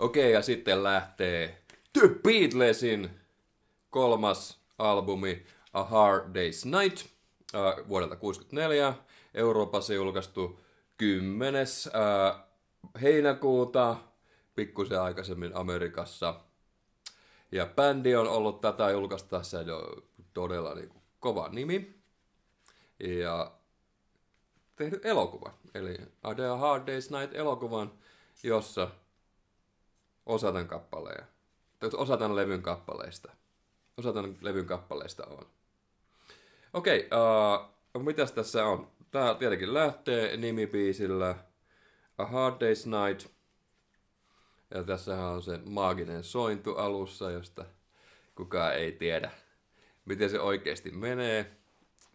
Okei, ja sitten lähtee The Beatlesin kolmas albumi A Hard Day's Night uh, vuodelta 64. Euroopassa julkaistu 10. Uh, äh, heinäkuuta, pikkusen aikaisemmin Amerikassa. Ja bändi on ollut tätä julkaistaessa jo todella niin kuin, kova nimi. Ja tehnyt elokuva, eli A Hard Day's Night elokuvan, jossa osatan kappaleja. Osatan levyn kappaleista. Osatan levyn kappaleista on. Okei, uh, mitäs tässä on? Tää tietenkin lähtee nimibiisillä A Hard Day's Night. Ja tässähän on se maaginen sointu alussa, josta kukaan ei tiedä, miten se oikeasti menee.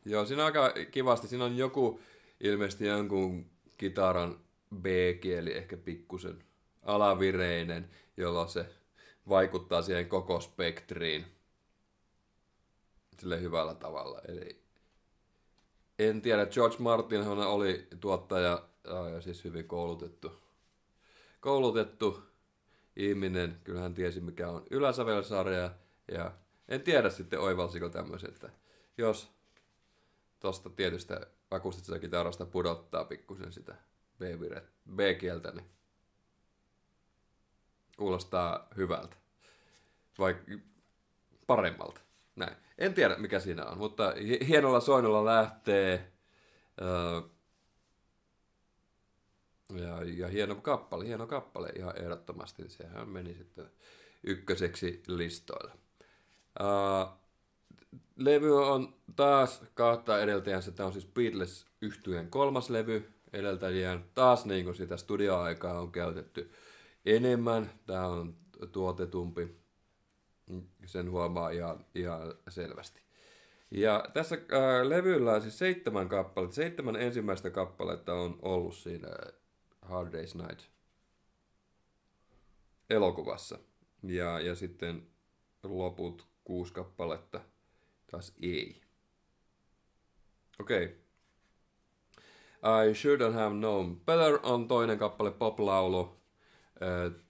Joo, siinä on aika kivasti. Siinä on joku ilmeisesti jonkun kitaran B-kieli ehkä pikkusen alavireinen, jolloin se vaikuttaa siihen koko spektriin sille hyvällä tavalla. Eli en tiedä, George hän oli tuottaja, ja siis hyvin koulutettu, koulutettu ihminen. Kyllähän tiesi, mikä on yläsävelsarja. Ja en tiedä sitten oivalsiko tämmöisen, että jos tuosta tietystä akustisesta kitarasta pudottaa pikkusen sitä B-kieltä, niin kuulostaa hyvältä. Vai paremmalta. Näin. En tiedä, mikä siinä on, mutta hienolla soinnolla lähtee. Öö, ja, ja hieno kappale, hieno kappale ihan ehdottomasti. Sehän meni sitten ykköseksi listoilla. Öö, levy on taas kahta edeltäjänsä. Tämä on siis Beatles yhtyeen kolmas levy edeltäjään. Taas niin kuin sitä studioaikaa on käytetty enemmän, tämä on tuotetumpi, sen huomaa ihan, ihan selvästi. Ja tässä ää, äh, levyllä on siis seitsemän kappaletta, seitsemän ensimmäistä kappaletta on ollut siinä äh, Hard Day's Night elokuvassa. Ja, ja sitten loput kuusi kappaletta taas ei. Okei. Okay. I Shouldn't Have Known Better on toinen kappale pop-laulu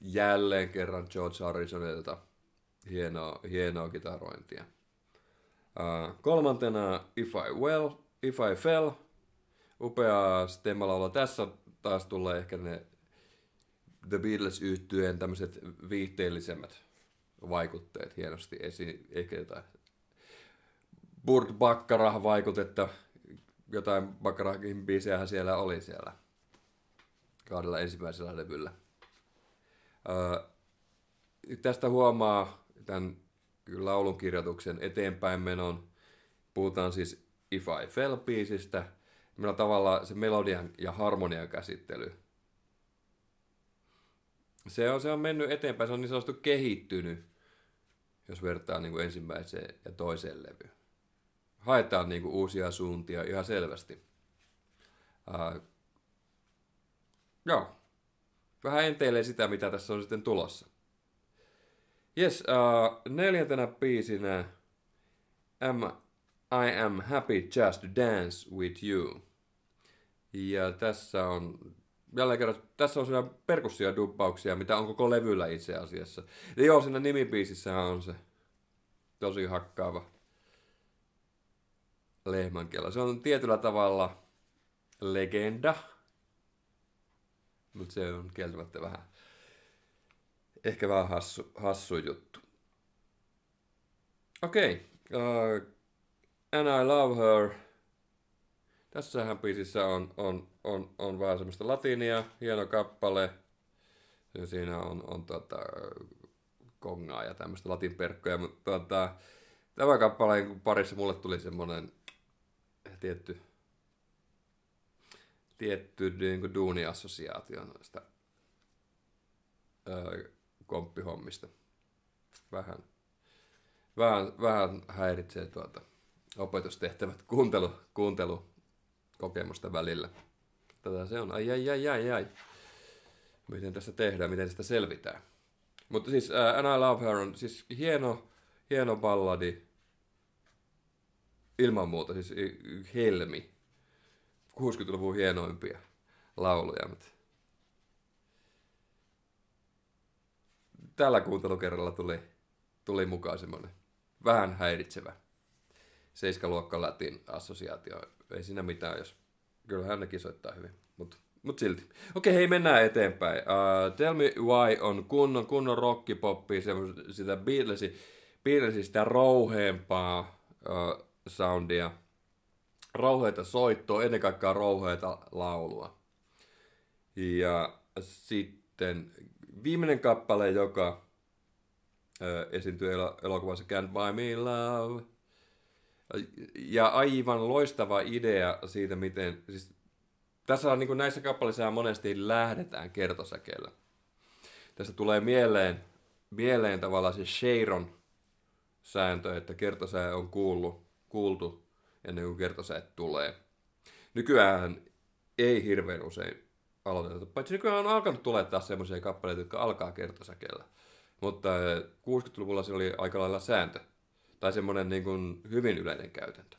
jälleen kerran George Harrisonilta hienoa, hienoa kitarointia. Kolmantena If I, well, If I Fell, upea stemmalaula. Tässä taas tulee ehkä ne The Beatles yhtyeen tämmöiset viihteellisemmät vaikutteet hienosti esiin. Ehkä jotain Burt Baccarat vaikutetta, jotain Baccaratin biisejähän siellä oli siellä kaudella ensimmäisellä levyllä tästä huomaa tämän laulunkirjoituksen eteenpäin menon. Puhutaan siis If I Fell-biisistä. Meillä tavalla se melodian ja harmonian käsittely. Se on, se on mennyt eteenpäin, se on niin sanottu kehittynyt, jos vertaa niin kuin ensimmäiseen ja toiseen levyyn. Haetaan niin kuin uusia suuntia ihan selvästi. Uh, joo vähän enteilee sitä, mitä tässä on sitten tulossa. Yes, uh, neljäntenä biisinä Am, I am happy just to dance with you. Ja tässä on jälleen kerran, tässä on siinä perkussia duppauksia, mitä on koko levyllä itse asiassa. Ja joo, siinä nimibiisissähän on se tosi hakkaava lehmänkielä. Se on tietyllä tavalla legenda, mutta se on kieltämättä vähän, ehkä vähän hassu, hassu juttu. Okei, okay. uh, äh, And I Love Her. Tässähän biisissä on, on, on, on vähän semmoista latinia, hieno kappale. Ja siinä on, on tota, kongaa ja tämmöistä latinperkkoja, mutta tota, tämä kappale parissa mulle tuli semmoinen tietty tietty niin kuin duuniassosiaatio noista öö, komppihommista. Vähän, vähän, vähän häiritsee tuota opetustehtävät kuuntelu, kuuntelu kokemusta välillä. Tätä se on. Ai, ai, ai, ai, ai. Miten tässä tehdään, miten tästä selvitään. Mutta siis uh, And I Love Her on siis hieno, hieno balladi. Ilman muuta siis helmi 60-luvun hienoimpia lauluja. Mutta... Tällä kuuntelukerralla tuli, tuli mukaan semmoinen vähän häiritsevä seiskaluokka latin assosiaatio. Ei siinä mitään, jos kyllähän hänkin soittaa hyvin, mutta mut silti. Okei, hei, mennään eteenpäin. Uh, Tell Me Why on kunnon, kunnon rockipoppi, sitä Beatlesi, sitä rouheempaa uh, soundia – Rauheita soittoa, ennen kaikkea rauheita laulua. Ja sitten viimeinen kappale, joka esiintyi esiintyy elokuvassa Can't Buy Me Love. Ja aivan loistava idea siitä, miten... Siis, tässä on niin kuin näissä kappaleissa monesti lähdetään kertosäkeellä. Tässä tulee mieleen, mieleen tavallaan se Sheiron sääntö, että kertosää on kuullut, kuultu ennen kuin kertosäet tulee. Nykyään ei hirveän usein aloiteta, paitsi nykyään on alkanut tulla taas semmoisia kappaleita, jotka alkaa kertosäkellä. Mutta 60-luvulla äh, se oli aika lailla sääntö, tai semmoinen niin kuin hyvin yleinen käytäntö.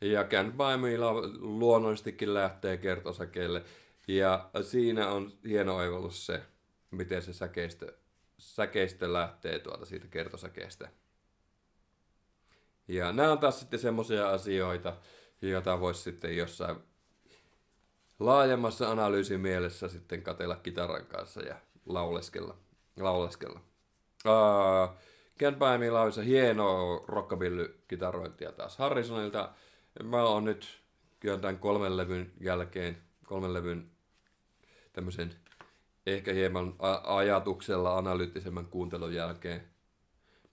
Ja Can't Buy Me luonnollisestikin lähtee kertosäkeelle, ja siinä on hieno oivallus se, miten se säkeistö, säkeistö lähtee tuolta siitä kertosäkeestä. Ja nämä on taas sitten semmoisia asioita, joita voisi sitten jossain laajemmassa analyysimielessä sitten katella kitaran kanssa ja lauleskella. lauleskella. Uh, Ken Buy Me hieno rockabilly-kitarointia taas Harrisonilta. Mä oon nyt kyllä tämän kolmen levyn jälkeen, kolmen levyn tämmöisen ehkä hieman ajatuksella analyyttisemmän kuuntelun jälkeen.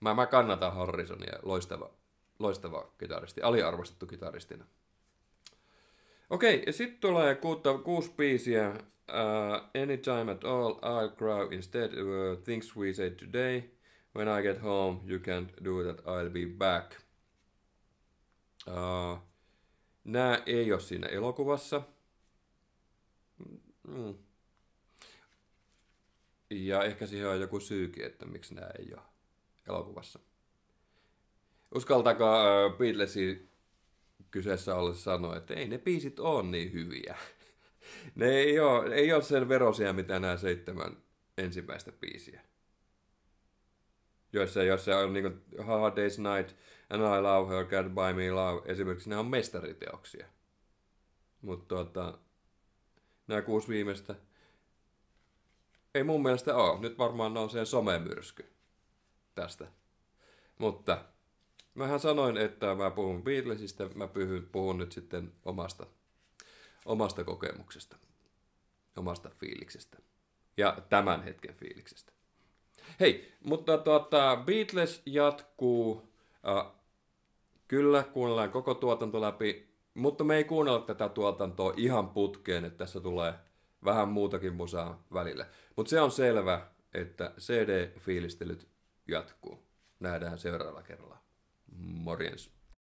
Mä, mä kannatan Harrisonia, loistava loistava kitaristi, aliarvostettu kitaristina. Okei, ja sitten tulee kuutta, kuusi biisiä. Uh, anytime at all, I'll cry instead of uh, things we said today. When I get home, you can't do that, I'll be back. Uh, nämä ei ole siinä elokuvassa. Mm, mm. Ja ehkä siihen on joku syykin, että miksi nämä ei ole elokuvassa. Uskaltakaa Beatlesi kyseessä olla sanoa, että ei ne biisit ole niin hyviä. ne ei ole, ei ole sen verosia, mitä nämä seitsemän ensimmäistä biisiä. Joissa, joissa on niin kuin Haha Day's Night, And I Love Her, Can't Buy Me Love, esimerkiksi nämä on mestariteoksia. Mutta tuota, nämä kuusi viimeistä ei mun mielestä ole. Nyt varmaan on se somemyrsky tästä. Mutta Mähän sanoin, että mä puhun Beatlesista, mä puhun, puhun nyt sitten omasta, omasta kokemuksesta, omasta fiiliksestä ja tämän hetken fiiliksestä. Hei, mutta tuota, Beatles jatkuu, äh, kyllä kuunnellaan koko tuotanto läpi, mutta me ei kuunnella tätä tuotantoa ihan putkeen, että tässä tulee vähän muutakin musaa välillä. Mutta se on selvä, että CD-fiilistelyt jatkuu. Nähdään seuraavalla kerralla. Morjens.